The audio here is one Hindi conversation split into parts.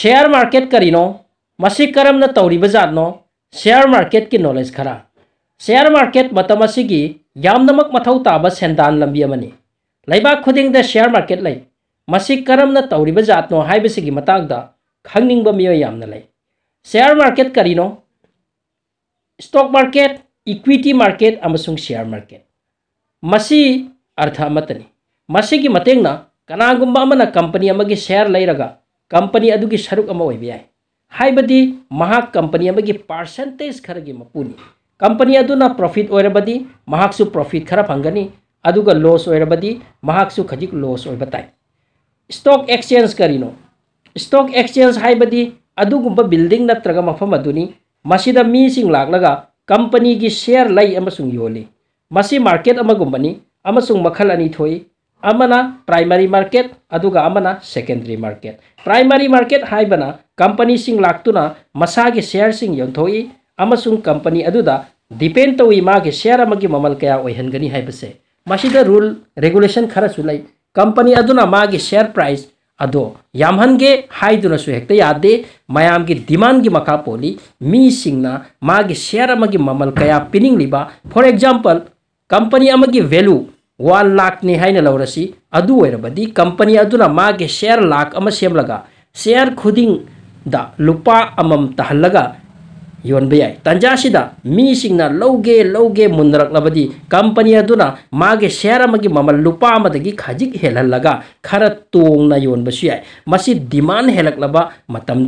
शेयर मार्केट करीनो मसी करम तौरीब जानो शेयर मार्केट की नॉलेज खरा शेयर मार्केट मतम असिगी यामनमक मथौ ताब सेंदान लंबी अमनी लैबाक खुदिंग शेयर मार्केट लै मसी करम तौरीब जानो हाइबसिगी मतांगदा खंगनिंग मियो यामन लै शेयर मार्केट करीनो स्टॉक मार्केट इक्विटी मार्केट अमसुंग शेयर मार्केट मसी अर्थ मतनी मसी मतेंगना कनागुंबा कंपनी शेयर लेरगा कंपनी अगर सरुक होबी कंपनी पर्सेंटेज खर की मूनी कंपनी अना प्रॉफिट होबी प्रॉफिट खर फंगनी लॉस होबी खजिक लॉस हो स्टॉक एक्सचेंज करीनो स्टॉक एक्सचेंज हैब बिल्डिंग नग मफम लाग कंपनी की शेयर लई मार्केट मार्केटनी खल अनी थोई amana primary market aduga amana secondary market primary market haibana company sing laktuna masagi share sing yonthoi amasung company aduda depend tawi magi share amagi mamal kaya oihangani haibase masida rule regulation khara sulai company aduna magi share price अदो यामहनगे हाइदुनसु हेक्ता यादे मयामगी डिमांडगी मखा पोली मी सिंगना मागी शेयर अमगी ममल कया पिनिंग लिबा फॉर एग्जांपल कंपनी अमगी वैल्यू ಒನ್ ಲಕ್ ಹಣಿ ಅದುಬಿ ಕಂಪನಿ ಅದು ಮಾರ್ ಲಹ ಯ ತಂಜಾಡಿದುನರಕ್ಲಬ ಕಂಪನಿ ಅದು ಮಾರ್ ಮಮಲ್ ಲಿಕ್ ಹೇಹ ತೊಬ್ಬ ಮಸಿಮಾ ಹೇಲಕ್ಕೆ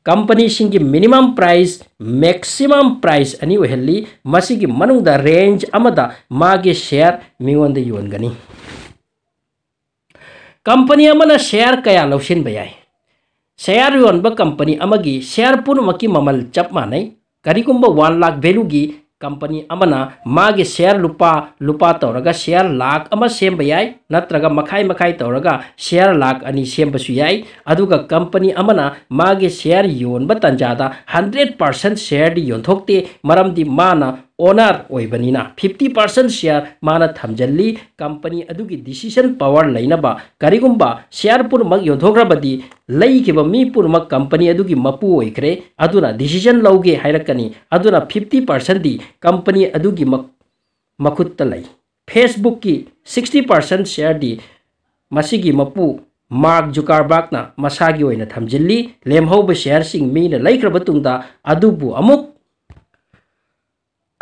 ꯀꯝꯄꯅꯤꯁꯤꯡꯒꯤ ꯃꯤꯅꯤꯃꯝ ꯄ꯭ꯔꯥꯏꯁ ꯃꯦꯛꯁꯤꯃꯝ ꯄ꯭ꯔꯥꯏꯁ ꯑꯅꯤ ꯑꯣꯏꯍꯜꯂꯤ ꯃꯁꯤꯒꯤ ꯃꯅꯨꯡꯗ ꯔꯦꯟꯖ ꯑꯃꯗ ꯃꯥꯒꯤ ꯁꯤꯌꯔ ꯃꯤꯉꯣꯟꯗ ꯌꯣꯟꯒꯅꯤ ꯀꯝꯄꯅꯤ ꯑꯃꯅ ꯁꯤꯌꯔ ꯀꯌꯥ ꯂꯧꯁꯤꯟꯕ ꯌꯥꯏ ꯁꯤꯌꯔ ꯌꯣꯟꯕ ꯀꯝꯄꯅꯤ ꯑꯃꯒꯤ ꯁꯤꯌꯔ ꯄꯨꯝꯅꯃꯛꯀꯤ ꯃꯃꯜ ꯆꯞ ꯃꯥꯟꯅꯩ ꯀꯔꯤꯒꯨꯝꯕ ꯋꯥꯟ ꯂꯥꯛ ꯚꯦꯂꯨꯒꯤ कंपनी मागे शेयर लुपा लुपा तौरगा शेयर लाख अमा सेंब याय मखाई मखाई तौरगा शेयर लाख अनि सेंबसु कंपनी मागे शेयर योनब तंजादा 100% शेयर योनथोकते मरमदी माना ओनर होना फिफ्टी पर्सेंट शेयर मान थमजली कंपनी अदुगी डिसीशन पावर लेनब करीगुब शेयर पूर्णमक योंथोग्रबदी लेखिब मी पूर्णमक कंपनी अदुगी मपू होइखरे लौगे फिफ्टी पर्सेंट कंपनी अदुगी मखुत लई फेसबुक की सिक्सटी पर्सेंट शेयर दी मपू मार्क जुकारबर्गना मसागी होइना थमजिल्ली लेमहौब शेयर सिंग मीना लेख्रब अमुक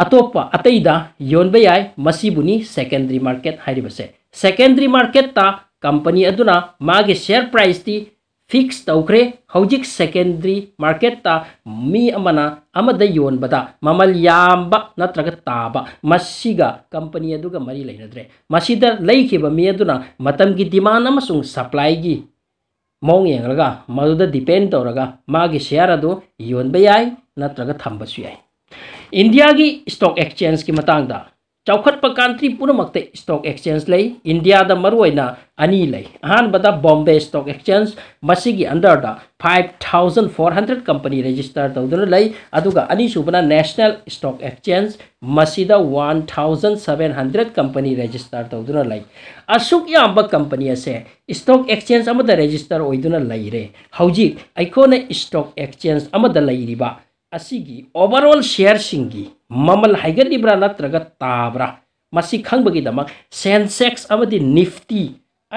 अतोप अतईद योनब याय मसीबुनी सेकेंडरी मार्केट है सेकेंडरी मार्केट कंपनी अदुना मागे शेयर प्राइस ती फिक्स तौरे हौजिक सेकेंडरी मार्केट मी अमना ममल याब नत्रग ताब मसीगा कंपनी अदुगा मरी लेनद्रे मसीद डिमांड सप्लाई की येगा यंगलगा मदुदा डिपेंड तौरगा मागे शेयर अदु योनब नत्रग थंबसु की स्टॉक एक्सचेंज की मतदा चौखट कंट्री पुनम स्टॉक एक्सचेंज ले इंडिया मरुना अनी ले अहमद बॉम्बे स्टॉक एक्सचेंज मसी under five thousand four hundred company register तौदन ले अनीसुबना नेशनल स्टॉक एक्सचेंज मसीद one thousand seven hundred company register तौदन ले असुक कंपनी असें स्टॉक एक्सचेंज रजिस्टर होना लेरे हौजी स्टॉक एक्सचेंज ओवरऑल शेयर सिंगी ममल हाइगरिब्रा नग ताब्रा खबगीदम सेंसेक्स निफ्टी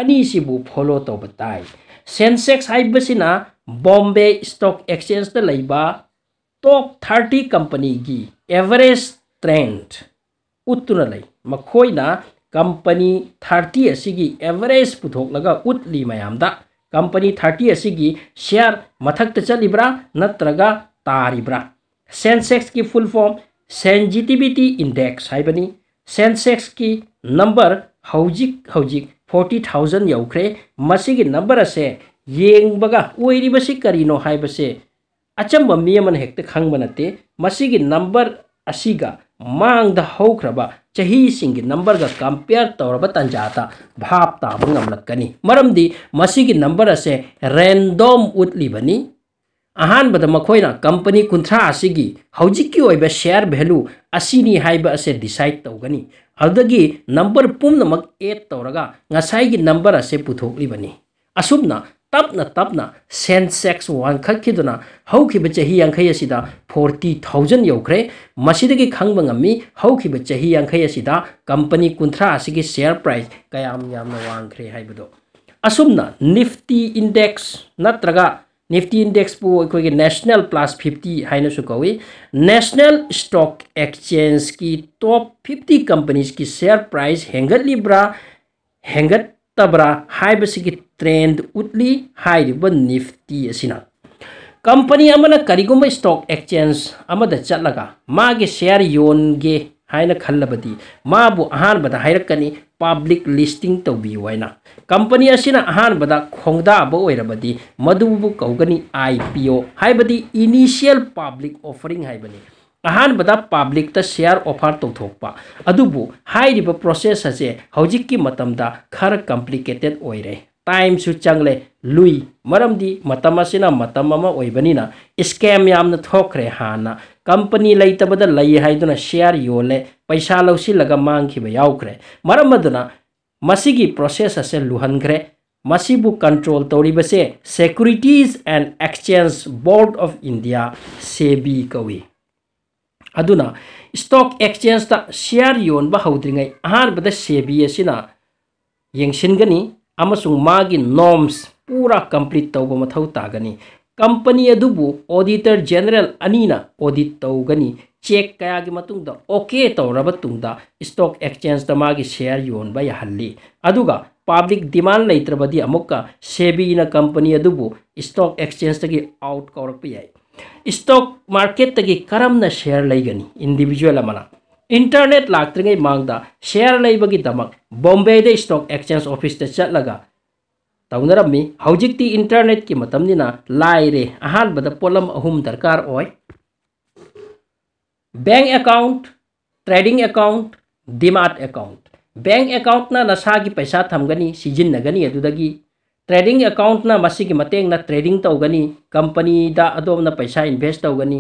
अनी फोलो तब तय Sensex Bombay stock exchange top thirty company की एवरेज ट्रेंड उत्तर लेना कंपनी थर्टी असी एवरेज पुथोलगा उत्ली मैम कंपनी थर्टी असी शेयर मथक्त चलीब्रा नत्रगा तारीब्रा सेंसेक्स की फुल फॉर्म सेंजिटिविटी इंडेक्स है सेंसेक्स की नंबर हौजिक हौजिक फोर्टी थाउजेंड यौख्रे मसीगी नंबर असे येंगबगा ओइरिबसी करिनो हाइबसे अचंब मियमन हेक्त खंगब नते मसीगी नंबर असीगा मांगद नंबर कंपेयर तौरब तंजाता भाप ताब गमलकनी नंबर असे रैंडम उतलीबनी अहानबद कंपनी कुंथ्रा असीगी हौजिकी शेयर भेलू असीनी हाइब असे तौगनी अदगी नंबर पुनम एड तौर तौरगा नंबर असे पुथोलीबनी असुमना तपना तपना सेंसेक्स वांखना हौब चही यांखई फोर्टी थाउजेंड यौख्रे खबी चही यांखई कंपनी कुंथ्रा सेयर शेयर प्राइस कयाम कयाम्रे हाइबदो असुमना निफ्टी इंडेक्स नत्रगा निफ्टी इंडेक्स पु अखोई नेशनल प्लस फिफ्टी है कौई नेशनल स्टॉक एक्सचेंज की टॉप फिफ्टी कंपनीज की शेयर प्राइस हेंगटलीब्रा हेंगटब्रा है ट्रेंड उतली है निफ्टी असिना कंपनी करीगुम स्टॉक एक्सचेंज चलगा मागे शेयर योनगे है खलबदी माबु है बदा हाइरकनी पब्लिक तो भी कंपनी असी ना अहान बदा खोंगदा बो ओए रबदी मधुबु कोगनी आईपीओ हाय बदी इनिशियल पब्लिक ऑफरिंग हाय बनी अहान बदा पब्लिक ता तो थोपा अदुबु की खर कंप्लिकेटेड ओए टाइम टाइमसु चङ्ले लुइ मरम्दि मतम असिना मतम अमा ओइबनिना स्कैम यामन थोखरे हाना कंपनी लैतबद लै हाइदुना शेयर योले पैसा लौसिलगा मांगिब याउखरे मरमदुना मसिगी प्रोसेस असे लुहनखरे मसीबु कंट्रोल तौरीबसे securities and exchange board of India SEBI कवी अदुना स्टॉक एक्सचेंज ता शेयर योनबा हौद्रिङै अहानबद सेबी असिना यंगसिनगनी ꯑꯃꯁꯨꯡ ꯃꯥꯒꯤ ꯅꯣꯝꯁ ꯄꯨꯔꯥ ꯀꯝꯄ꯭ꯂꯤꯠ ꯇꯧꯕ ꯃꯊꯧ ꯇꯥꯒꯅꯤ ꯀꯝꯄꯅꯤ ꯑꯗꯨꯕꯨ ꯑꯣꯗꯤꯇꯔ ꯖꯦꯅꯔꯦꯜ ꯑꯅꯤꯅ ꯑꯣꯗꯤꯠ ꯇꯧꯒꯅꯤ ꯆꯦꯛ ꯀꯌꯥꯒꯤ ꯃꯇꯨꯡꯗ ꯑꯣꯀꯦ ꯇꯧꯔꯕ ꯇꯨꯡꯗ ꯁ꯭ꯇꯣꯛ ꯑꯦꯛꯁꯆꯦꯟꯖꯇ ꯃꯥꯒꯤ ꯁꯦꯌꯔ ꯌꯣꯟꯕ ꯌꯥꯍꯜꯂꯤ ꯑꯗꯨꯒ ꯄꯥꯕ꯭ꯂꯤꯛ ꯗꯤꯃꯥꯟ ꯂꯩꯇ꯭ꯔꯕꯗꯤ ꯑꯃꯨꯛꯀ ꯁꯦꯕꯤꯅ ꯀꯝꯄꯅꯤ ꯑꯗꯨꯕꯨ ꯁ꯭ꯇꯣꯛ ꯑꯦꯛꯁꯆꯦꯟꯖꯇꯒꯤ ꯑꯥꯎꯠ ꯀꯧꯔꯛꯄ ꯌꯥꯏ ꯁ꯭ꯇꯣꯛ ꯃꯥꯔꯀꯦꯠꯇꯒꯤ ꯀꯔꯝꯅ ꯁꯦꯌꯔ ꯂꯩꯒꯅꯤ ꯏꯟꯗꯤꯕꯤꯖꯨꯋꯦꯜ ꯑꯃꯅ इंटरनेट लाद्री मांग शेयर लेबीदम बॉम्बे स्टॉक एक्सचेंज ऑफिस चलती इंटरनेट की मतनी लाइरे अहानद पोलम अहम दरकार bank account trading account demat account bank account नशा की पैसा थमगनी ट्रेडिंग अकाउंट ना ट्रेडिंग तौगनी कंपनी पैसा इन्वेस्ट तौगनी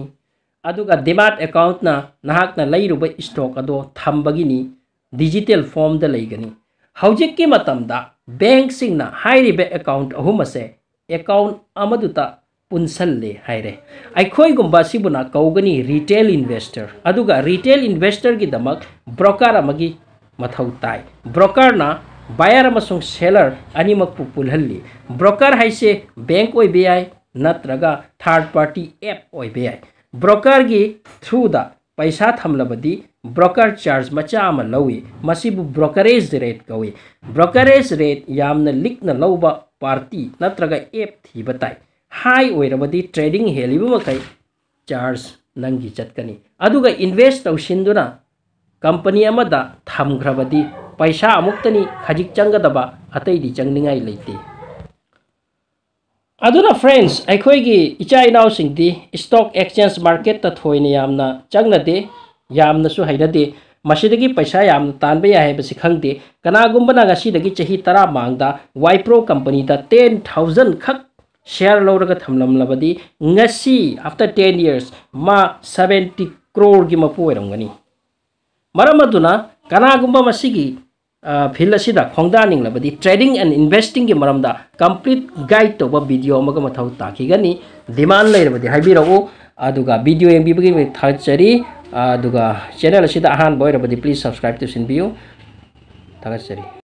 ꯑꯗꯨꯒ ꯗꯤꯃꯥꯠ ꯑꯦꯀꯥꯎꯟꯠꯅ ꯅꯍꯥꯛꯅ ꯂꯩꯔꯨꯕ ꯏꯁꯇꯣꯛ ꯑꯗꯣ ꯊꯝꯕꯒꯤꯅꯤ ꯗꯤꯖꯤꯇꯦꯜ ꯐꯣꯝꯗ ꯂꯩꯒꯅꯤ ꯍꯧꯖꯤꯛꯀꯤ ꯃꯇꯝꯗ ꯕꯦꯡꯁꯤꯡꯅ ꯍꯥꯏꯔꯤꯕ ꯑꯦꯀꯥꯎꯟꯠ ꯑꯍꯨꯝ ꯑꯁꯦ ꯑꯦꯀꯥꯎꯟꯠ ꯑꯃꯗꯨꯇ ꯄꯨꯟꯁꯜꯂꯦ ꯍꯥꯏꯔꯦ ꯑꯩꯈꯣꯏꯒꯨꯝꯕ ꯑꯁꯤꯕꯨꯅ ꯀꯧꯒꯅꯤ ꯔꯤꯇꯦꯜ ꯏꯟꯚꯦꯁꯇꯔ ꯑꯗꯨꯒ ꯔꯤꯇꯦꯜ ꯏꯟꯚꯦꯁꯇꯔꯒꯤꯗꯃꯛ ꯕ꯭ꯔꯣꯀꯔ ꯑꯃꯒꯤ ꯃꯊꯧ ताई ब्रोकरना बायर अमसुंग सेलर अनिमकपु पुलहल्ली ब्रोकर हाइसे बैंक ओइबीआई नत्रगा थर्ड पार्टी ऐप ओइबीआई ब्रोकर की थ्रू द पैसा थमलबदी ब्रोकर चार्ज मचा लौई ब्रोकरेज रेट कौ ब्रोकरेज रेट याम लिखन लौब पार्टी नत्रग एप थी ताई हाई ट्रेडिंग हेली मई चार्ज नंगी चटकनी अदुग इन्वेस्ट तौसिंदुना कंपनी थम्ग्रबदी पैसा अमुक्तनी खजिक चंगदब अत चंगनिंगाई लेते ꯑꯗꯨꯅ ꯐ꯭ꯔꯦꯟꯁ ꯑꯩꯈꯣꯏꯒꯤ ꯏꯆꯥ ꯏꯅꯥꯎꯁꯤꯡꯗꯤ ꯁ꯭ꯇꯣꯛ ꯑꯦꯛꯁꯆꯦꯟꯖ ꯃꯥꯔꯀꯦꯠꯇ ꯊꯣꯏꯅ ꯌꯥꯝꯅ ꯆꯪꯅꯗꯦ ꯌꯥꯝꯅꯁꯨ ꯍꯩꯅꯗꯦ ꯃꯁꯤꯗꯒꯤ ꯄꯩꯁꯥ ꯌꯥꯝꯅ ꯇꯥꯟꯕ ꯌꯥꯏ ꯍꯥꯏꯕꯁꯤ ꯈꯪꯗꯦ ꯀꯅꯥꯒꯨꯝꯕꯅ ꯉꯁꯤꯗꯒꯤ ꯆꯍꯤ ꯇꯔꯥ ꯃꯥꯡꯗ ꯋꯥꯏꯄ꯭ꯔꯣ ꯀꯝꯄꯅꯤꯗ ꯇꯦꯟ ꯊꯥꯎꯖꯟ ꯈꯛ ꯁꯤꯌꯥꯔ ꯂꯧꯔꯒ ꯊꯝꯂꯝꯂꯕꯗꯤ ꯉꯁꯤ ꯑꯥꯐꯇꯔ ꯇꯦꯟ ꯏꯌꯔꯁ ꯃꯥ ꯁꯕꯦꯟꯇꯤ ꯀ꯭ꯔꯣꯔꯒꯤ ꯃꯄꯨ ꯑꯣꯏꯔꯝꯒꯅꯤ ꯃꯔꯝ ꯑꯗꯨꯅ ꯀꯅꯥꯒꯨꯝꯕ ꯃꯁꯤꯒꯤ फील्ड असिदा खोंदानिंगलबदी ट्रेडिंग एंड इन्वेस्टिंग के मरमदा कंप्लीट गाइड तो भिडियो मौ मथौ ताखिगनी डिमांड लेरबदी हाइबिरओ अदुगा वीडियो में चैनल अहान बोयरबदी प्लीज सब्सक्राइब टू